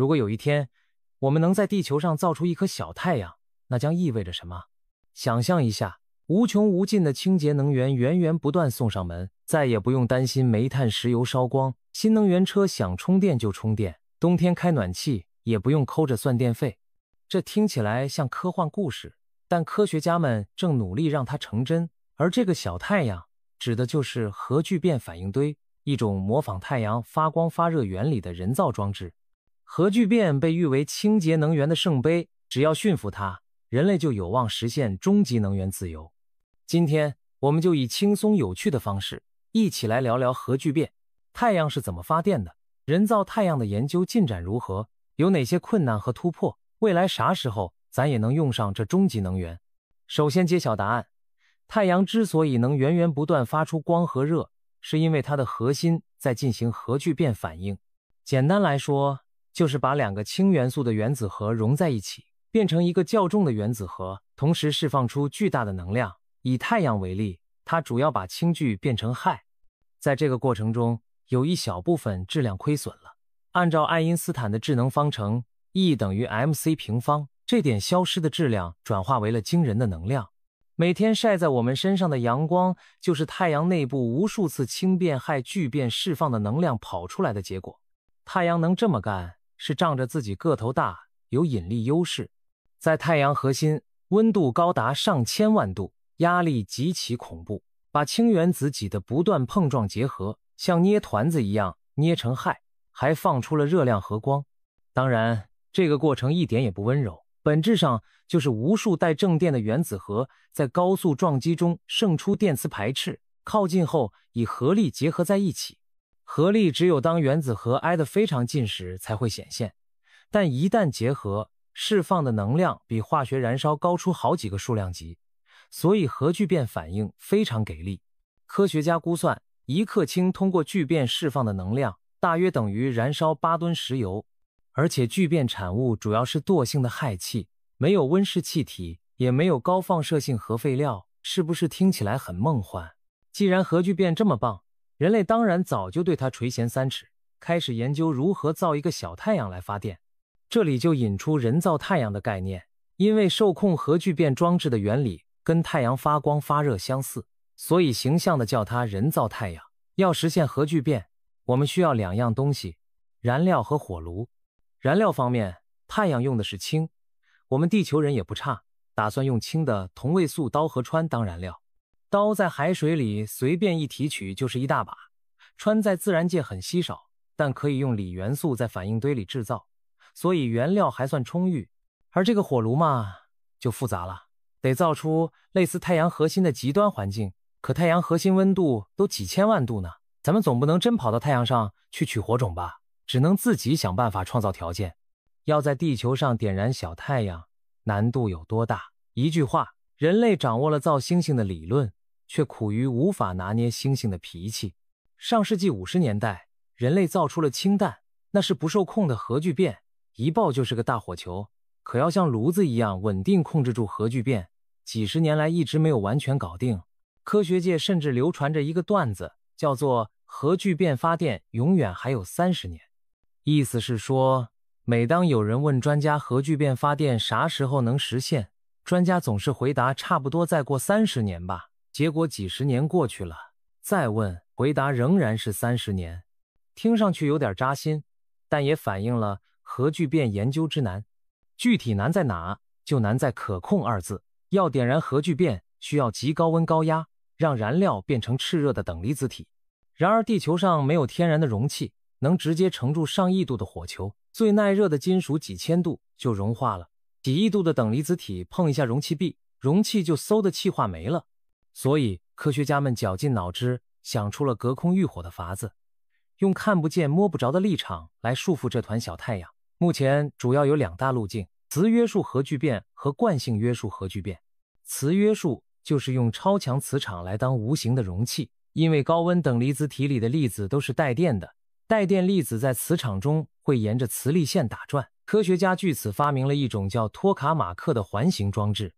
如果有一天，我们能在地球上造出一颗小太阳，那将意味着什么？想象一下，无穷无尽的清洁能源源源不断送上门，再也不用担心煤炭、石油烧光；新能源车想充电就充电，冬天开暖气也不用抠着算电费。这听起来像科幻故事，但科学家们正努力让它成真。而这个小太阳，指的就是核聚变反应堆，一种模仿太阳发光发热原理的人造装置。核聚变被誉为清洁能源的圣杯，只要驯服它，人类就有望实现终极能源自由。今天，我们就以轻松有趣的方式，一起来聊聊核聚变。太阳是怎么发电的？人造太阳的研究进展如何？有哪些困难和突破？未来啥时候咱也能用上这终极能源？首先揭晓答案：太阳之所以能源源不断发出光和热，是因为它的核心在进行核聚变反应。简单来说，就是把两个氢元素的原子核融在一起，变成一个较重的原子核，同时释放出巨大的能量。以太阳为例，它主要把氢聚变成氦，在这个过程中有一小部分质量亏损了。按照爱因斯坦的质能方程 E 等于 m c 平方，这点消失的质量转化为了惊人的能量。每天晒在我们身上的阳光，就是太阳内部无数次氢变氦聚变释放的能量跑出来的结果。太阳能这么干。是仗着自己个头大，有引力优势，在太阳核心温度高达上千万度，压力极其恐怖，把氢原子挤得不断碰撞结合，像捏团子一样捏成氦，还放出了热量和光。当然，这个过程一点也不温柔，本质上就是无数带正电的原子核在高速撞击中胜出电磁排斥，靠近后以合力结合在一起。核力只有当原子核挨得非常近时才会显现，但一旦结合，释放的能量比化学燃烧高出好几个数量级，所以核聚变反应非常给力。科学家估算，一克氢通过聚变释放的能量大约等于燃烧八吨石油，而且聚变产物主要是惰性的氦气，没有温室气体，也没有高放射性核废料，是不是听起来很梦幻？既然核聚变这么棒，人类当然早就对它垂涎三尺，开始研究如何造一个小太阳来发电。这里就引出人造太阳的概念，因为受控核聚变装置的原理跟太阳发光发热相似，所以形象的叫它人造太阳。要实现核聚变，我们需要两样东西：燃料和火炉。燃料方面，太阳用的是氢，我们地球人也不差，打算用氢的同位素氘和氚当燃料。刀在海水里随便一提取就是一大把，穿在自然界很稀少，但可以用锂元素在反应堆里制造，所以原料还算充裕。而这个火炉嘛，就复杂了，得造出类似太阳核心的极端环境。可太阳核心温度都几千万度呢，咱们总不能真跑到太阳上去取火种吧？只能自己想办法创造条件。要在地球上点燃小太阳，难度有多大？一句话，人类掌握了造星星的理论。却苦于无法拿捏猩猩的脾气。上世纪五十年代，人类造出了氢弹，那是不受控的核聚变，一爆就是个大火球。可要像炉子一样稳定控制住核聚变，几十年来一直没有完全搞定。科学界甚至流传着一个段子，叫做“核聚变发电永远还有三十年”，意思是说，每当有人问专家核聚变发电啥时候能实现，专家总是回答：“差不多再过三十年吧。”结果几十年过去了，再问回答仍然是三十年，听上去有点扎心，但也反映了核聚变研究之难。具体难在哪？就难在“可控”二字。要点燃核聚变，需要极高温高压，让燃料变成炽热的等离子体。然而，地球上没有天然的容器能直接承住上亿度的火球，最耐热的金属几千度就融化了，几亿度的等离子体碰一下容器壁，容器就嗖的气化没了。所以，科学家们绞尽脑汁，想出了隔空浴火的法子，用看不见、摸不着的立场来束缚这团小太阳。目前主要有两大路径：磁约束核聚变和惯性约束核聚变。磁约束就是用超强磁场来当无形的容器，因为高温等离子体里的粒子都是带电的，带电粒子在磁场中会沿着磁力线打转。科学家据此发明了一种叫托卡马克的环形装置。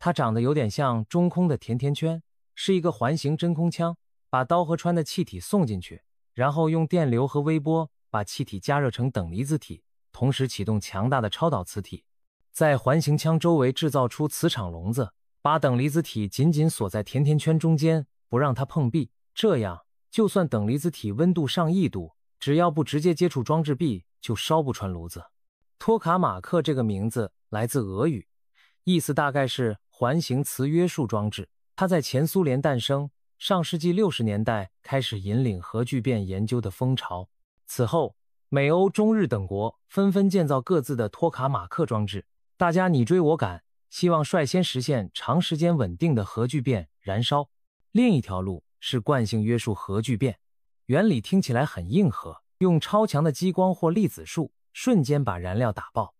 它长得有点像中空的甜甜圈，是一个环形真空腔，把刀和穿的气体送进去，然后用电流和微波把气体加热成等离子体，同时启动强大的超导磁体，在环形腔周围制造出磁场笼子，把等离子体紧紧锁在甜甜圈中间，不让它碰壁。这样，就算等离子体温度上亿度，只要不直接接触装置壁，就烧不穿炉子。托卡马克这个名字来自俄语，意思大概是。环形磁约束装置，它在前苏联诞生，上世纪六十年代开始引领核聚变研究的风潮。此后，美欧中日等国纷纷建造各自的托卡马克装置，大家你追我赶，希望率先实现长时间稳定的核聚变燃烧。另一条路是惯性约束核聚变，原理听起来很硬核，用超强的激光或粒子束瞬间把燃料打爆。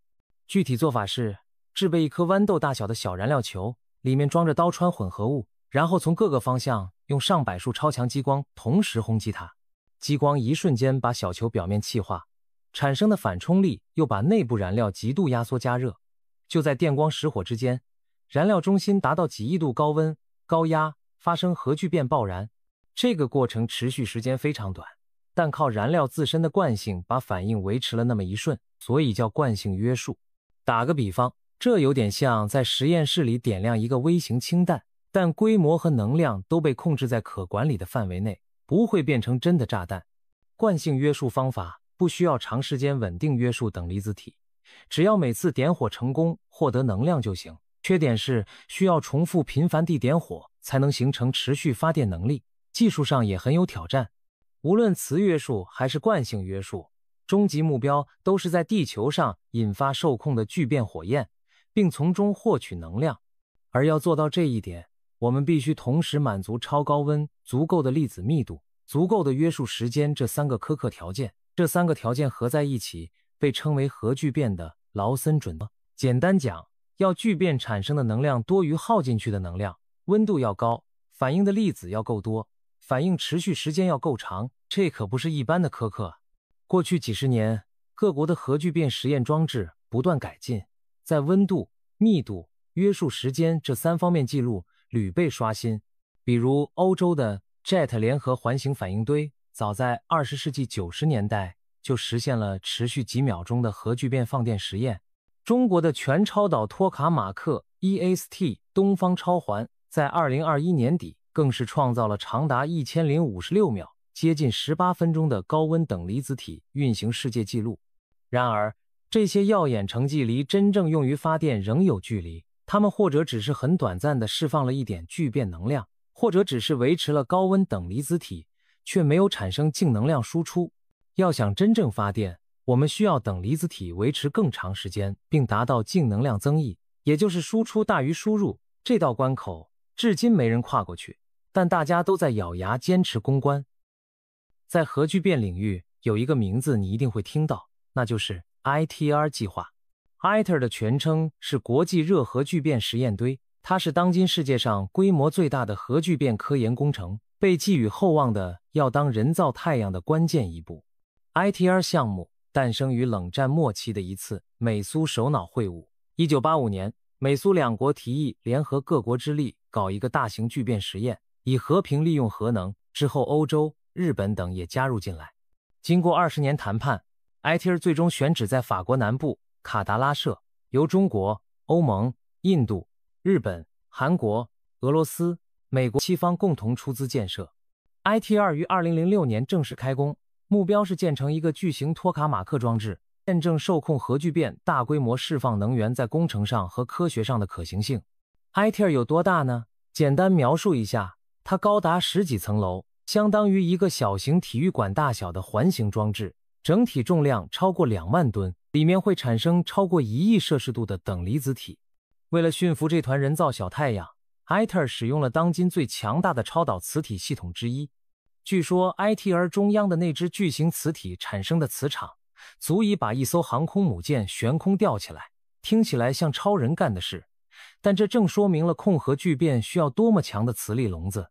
具体做法是。制备一颗豌豆大小的小燃料球，里面装着氘氚混合物，然后从各个方向用上百束超强激光同时轰击它。激光一瞬间把小球表面气化，产生的反冲力又把内部燃料极度压缩加热。就在电光石火之间，燃料中心达到几亿度高温高压，发生核聚变爆燃。这个过程持续时间非常短，但靠燃料自身的惯性把反应维持了那么一瞬，所以叫惯性约束。打个比方。这有点像在实验室里点亮一个微型氢弹，但规模和能量都被控制在可管理的范围内，不会变成真的炸弹。惯性约束方法不需要长时间稳定约束等离子体，只要每次点火成功获得能量就行。缺点是需要重复频繁地点火才能形成持续发电能力，技术上也很有挑战。无论磁约束还是惯性约束，终极目标都是在地球上引发受控的聚变火焰。并从中获取能量，而要做到这一点，我们必须同时满足超高温、足够的粒子密度、足够的约束时间这三个苛刻条件。这三个条件合在一起被称为核聚变的劳森准则。简单讲，要聚变产生的能量多于耗进去的能量，温度要高，反应的粒子要够多，反应持续时间要够长。这可不是一般的苛刻。过去几十年，各国的核聚变实验装置不断改进。在温度、密度、约束时间这三方面记录屡被刷新。比如，欧洲的 JET 联合环形反应堆，早在二十世纪九十年代就实现了持续几秒钟的核聚变放电实验。中国的全超导托卡马克 EAST 东方超环，在二零二一年底更是创造了长达一千零五十六秒、接近十八分钟的高温等离子体运行世界纪录。然而，这些耀眼成绩离真正用于发电仍有距离，它们或者只是很短暂的释放了一点聚变能量，或者只是维持了高温等离子体，却没有产生净能量输出。要想真正发电，我们需要等离子体维持更长时间，并达到净能量增益，也就是输出大于输入。这道关口至今没人跨过去，但大家都在咬牙坚持攻关。在核聚变领域，有一个名字你一定会听到，那就是。I T R 计划，I T e R 的全称是国际热核聚变实验堆，它是当今世界上规模最大的核聚变科研工程，被寄予厚望的要当人造太阳的关键一步。I T R 项目诞生于冷战末期的一次美苏首脑会晤。一九八五年，美苏两国提议联合各国之力搞一个大型聚变实验，以和平利用核能。之后，欧洲、日本等也加入进来。经过二十年谈判。ITER 最终选址在法国南部卡达拉舍，由中国、欧盟、印度、日本、韩国、俄罗斯、美国七方共同出资建设。ITER 于2006年正式开工，目标是建成一个巨型托卡马克装置，验证受控核聚变大规模释放能源在工程上和科学上的可行性。ITER 有多大呢？简单描述一下，它高达十几层楼，相当于一个小型体育馆大小的环形装置。整体重量超过两万吨，里面会产生超过一亿摄氏度的等离子体。为了驯服这团人造小太阳，ITER 使用了当今最强大的超导磁体系统之一。据说 ITER 中央的那只巨型磁体产生的磁场，足以把一艘航空母舰悬空吊起来。听起来像超人干的事，但这正说明了控核聚变需要多么强的磁力笼子。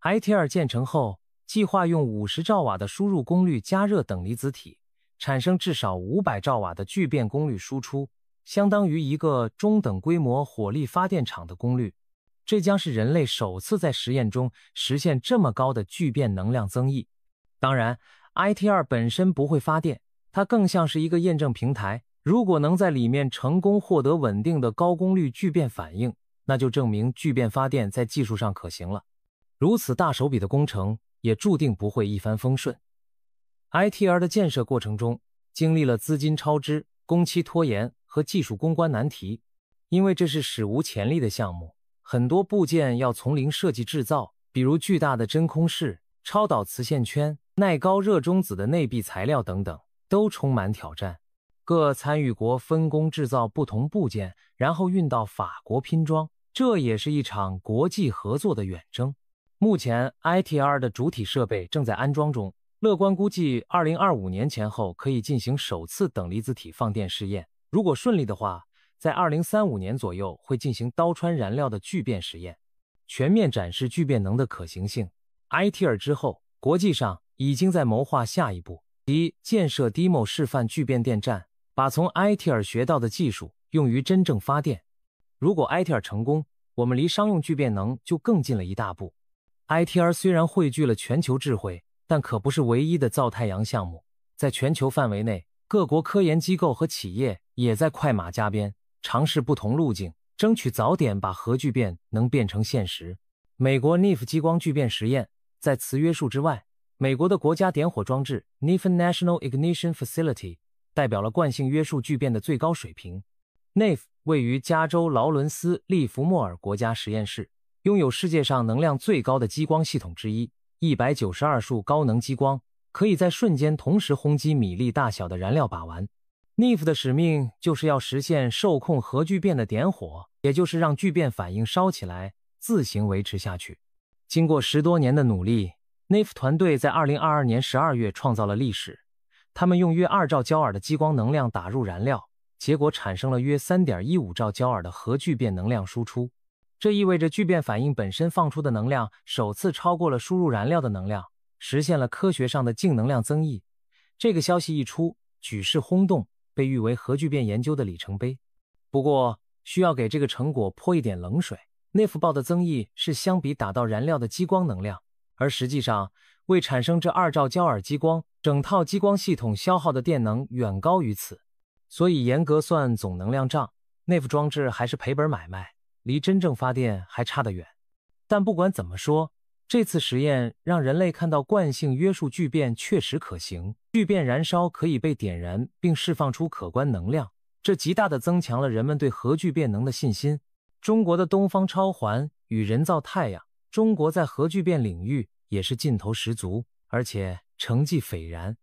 ITER 建成后。计划用五十兆瓦的输入功率加热等离子体，产生至少五百兆瓦的聚变功率输出，相当于一个中等规模火力发电厂的功率。这将是人类首次在实验中实现这么高的聚变能量增益。当然，ITER 本身不会发电，它更像是一个验证平台。如果能在里面成功获得稳定的高功率聚变反应，那就证明聚变发电在技术上可行了。如此大手笔的工程。也注定不会一帆风顺。i t r 的建设过程中，经历了资金超支、工期拖延和技术攻关难题，因为这是史无前例的项目，很多部件要从零设计制造，比如巨大的真空室、超导磁线圈、耐高热中子的内壁材料等等，都充满挑战。各参与国分工制造不同部件，然后运到法国拼装，这也是一场国际合作的远征。目前 I T R 的主体设备正在安装中，乐观估计二零二五年前后可以进行首次等离子体放电试验。如果顺利的话，在二零三五年左右会进行刀穿燃料的聚变实验，全面展示聚变能的可行性。I T R 之后，国际上已经在谋划下一步，即建设 Demo 示范聚变电站，把从 I T R 学到的技术用于真正发电。如果 I T R 成功，我们离商用聚变能就更近了一大步。i t r 虽然汇聚了全球智慧，但可不是唯一的造太阳项目。在全球范围内，各国科研机构和企业也在快马加鞭，尝试不同路径，争取早点把核聚变能变成现实。美国 NIF 激光聚变实验在磁约束之外，美国的国家点火装置 （NIF，National Ignition Facility） 代表了惯性约束聚变的最高水平。NIF 位于加州劳伦斯利弗莫尔国家实验室。拥有世界上能量最高的激光系统之一，一百九十二束高能激光可以在瞬间同时轰击米粒大小的燃料靶丸。NIF 的使命就是要实现受控核聚变的点火，也就是让聚变反应烧起来，自行维持下去。经过十多年的努力，NIF 团队在二零二二年十二月创造了历史，他们用约二兆焦耳的激光能量打入燃料，结果产生了约三点一五兆焦耳的核聚变能量输出。这意味着聚变反应本身放出的能量首次超过了输入燃料的能量，实现了科学上的净能量增益。这个消息一出，举世轰动，被誉为核聚变研究的里程碑。不过，需要给这个成果泼一点冷水。内服报的增益是相比打到燃料的激光能量，而实际上为产生这二兆焦耳激光，整套激光系统消耗的电能远高于此。所以，严格算总能量账，内服装置还是赔本买卖。离真正发电还差得远，但不管怎么说，这次实验让人类看到惯性约束聚变确实可行，聚变燃烧可以被点燃并释放出可观能量，这极大的增强了人们对核聚变能的信心。中国的东方超环与人造太阳，中国在核聚变领域也是劲头十足，而且成绩斐然。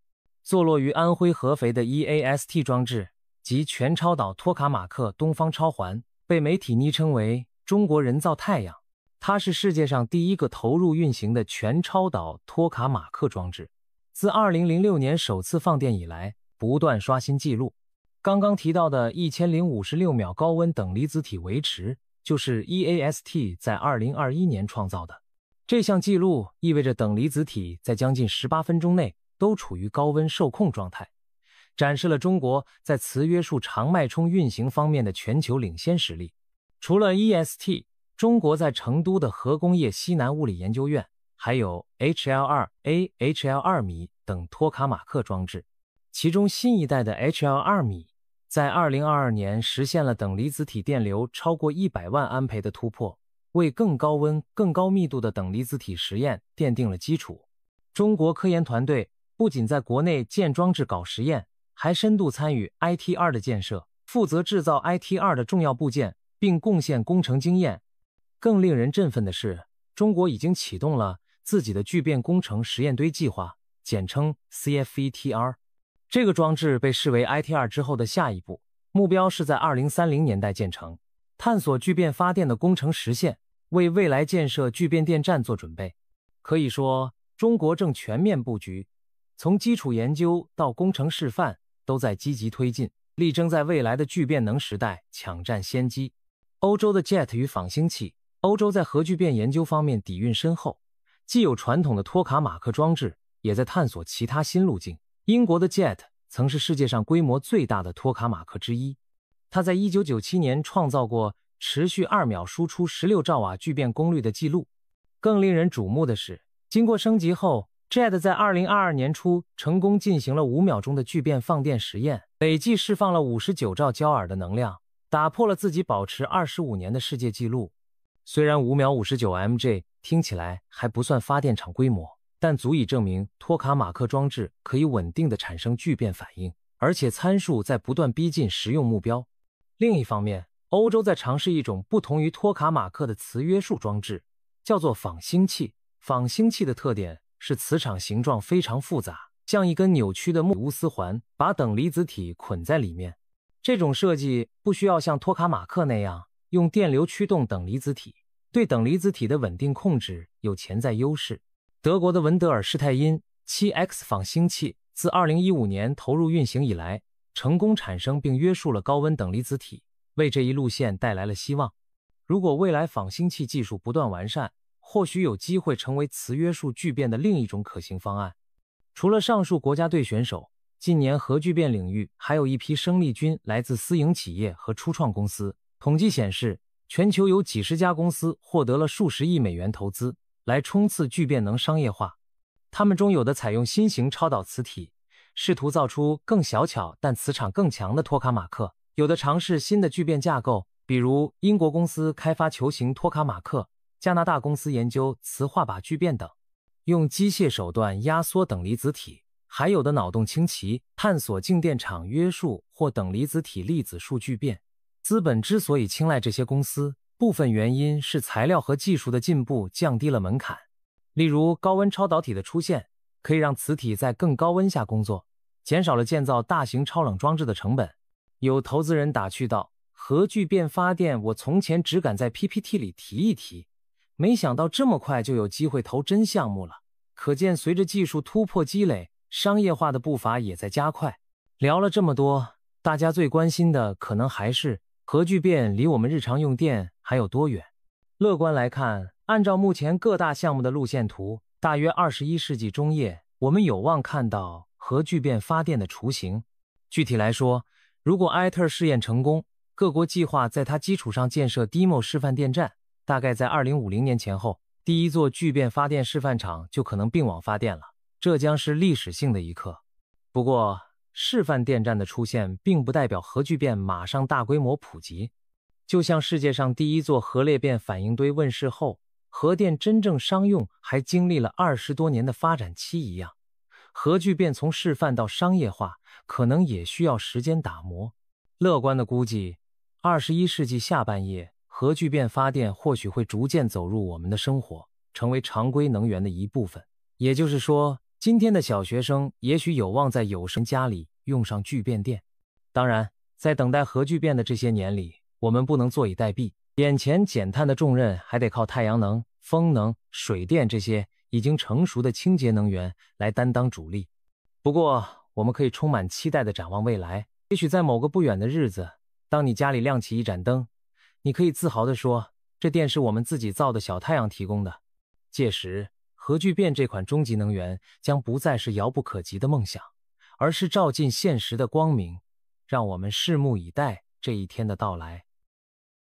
坐落于安徽合肥的 EAST 装置及全超导托卡马克东方超环。被媒体昵称为“中国人造太阳”，它是世界上第一个投入运行的全超导托卡马克装置。自2006年首次放电以来，不断刷新纪录。刚刚提到的1056秒高温等离子体维持，就是 EAST 在2021年创造的。这项记录意味着等离子体在将近18分钟内都处于高温受控状态。展示了中国在磁约束长脉冲运行方面的全球领先实力。除了 E S T，中国在成都的核工业西南物理研究院还有 H L 二 A、H L 二米等托卡马克装置，其中新一代的 H L 二米在2022年实现了等离子体电流超过一百万安培的突破，为更高温、更高密度的等离子体实验奠定了基础。中国科研团队不仅在国内建装置搞实验。还深度参与 i t 二 r 的建设，负责制造 i t 二 r 的重要部件，并贡献工程经验。更令人振奋的是，中国已经启动了自己的聚变工程实验堆计划，简称 CFETR。这个装置被视为 i t 二 r 之后的下一步，目标是在2030年代建成，探索聚变发电的工程实现，为未来建设聚变电站做准备。可以说，中国正全面布局，从基础研究到工程示范。都在积极推进，力争在未来的聚变能时代抢占先机。欧洲的 JET 与仿星器，欧洲在核聚变研究方面底蕴深厚，既有传统的托卡马克装置，也在探索其他新路径。英国的 JET 曾是世界上规模最大的托卡马克之一，它在1997年创造过持续二秒、输出十六兆瓦聚变功率的记录。更令人瞩目的是，经过升级后。JET 在二零二二年初成功进行了五秒钟的聚变放电实验，累计释放了五十九兆焦耳的能量，打破了自己保持二十五年的世界纪录。虽然五秒五十九 m g 听起来还不算发电厂规模，但足以证明托卡马克装置可以稳定的产生聚变反应，而且参数在不断逼近实用目标。另一方面，欧洲在尝试一种不同于托卡马克的磁约束装置，叫做仿星器。仿星器的特点。是磁场形状非常复杂，像一根扭曲的木乌丝环，把等离子体捆在里面。这种设计不需要像托卡马克那样用电流驱动等离子体，对等离子体的稳定控制有潜在优势。德国的文德尔施泰因 7X 仿星器自2015年投入运行以来，成功产生并约束了高温等离子体，为这一路线带来了希望。如果未来仿星器技术不断完善，或许有机会成为磁约束聚变的另一种可行方案。除了上述国家队选手，近年核聚变领域还有一批生力军来自私营企业和初创公司。统计显示，全球有几十家公司获得了数十亿美元投资，来冲刺聚变能商业化。他们中有的采用新型超导磁体，试图造出更小巧但磁场更强的托卡马克；有的尝试新的聚变架构，比如英国公司开发球形托卡马克。加拿大公司研究磁化靶聚变等，用机械手段压缩等离子体；还有的脑洞清奇，探索静电场约束或等离子体粒子数聚变。资本之所以青睐这些公司，部分原因是材料和技术的进步降低了门槛。例如，高温超导体的出现可以让磁体在更高温下工作，减少了建造大型超冷装置的成本。有投资人打趣道：“核聚变发电，我从前只敢在 PPT 里提一提。”没想到这么快就有机会投真项目了，可见随着技术突破积累，商业化的步伐也在加快。聊了这么多，大家最关心的可能还是核聚变离我们日常用电还有多远？乐观来看，按照目前各大项目的路线图，大约二十一世纪中叶，我们有望看到核聚变发电的雏形。具体来说，如果埃特试验成功，各国计划在它基础上建设 DEMO 示范电站。大概在二零五零年前后，第一座聚变发电示范厂就可能并网发电了，这将是历史性的一刻。不过，示范电站的出现并不代表核聚变马上大规模普及。就像世界上第一座核裂变反应堆问世后，核电真正商用还经历了二十多年的发展期一样，核聚变从示范到商业化可能也需要时间打磨。乐观的估计，二十一世纪下半叶。核聚变发电或许会逐渐走入我们的生活，成为常规能源的一部分。也就是说，今天的小学生也许有望在有生家里用上聚变电。当然，在等待核聚变的这些年里，我们不能坐以待毙，眼前减碳的重任还得靠太阳能、风能、水电这些已经成熟的清洁能源来担当主力。不过，我们可以充满期待地展望未来，也许在某个不远的日子，当你家里亮起一盏灯。你可以自豪的说，这电是我们自己造的小太阳提供的。届时，核聚变这款终极能源将不再是遥不可及的梦想，而是照进现实的光明。让我们拭目以待这一天的到来。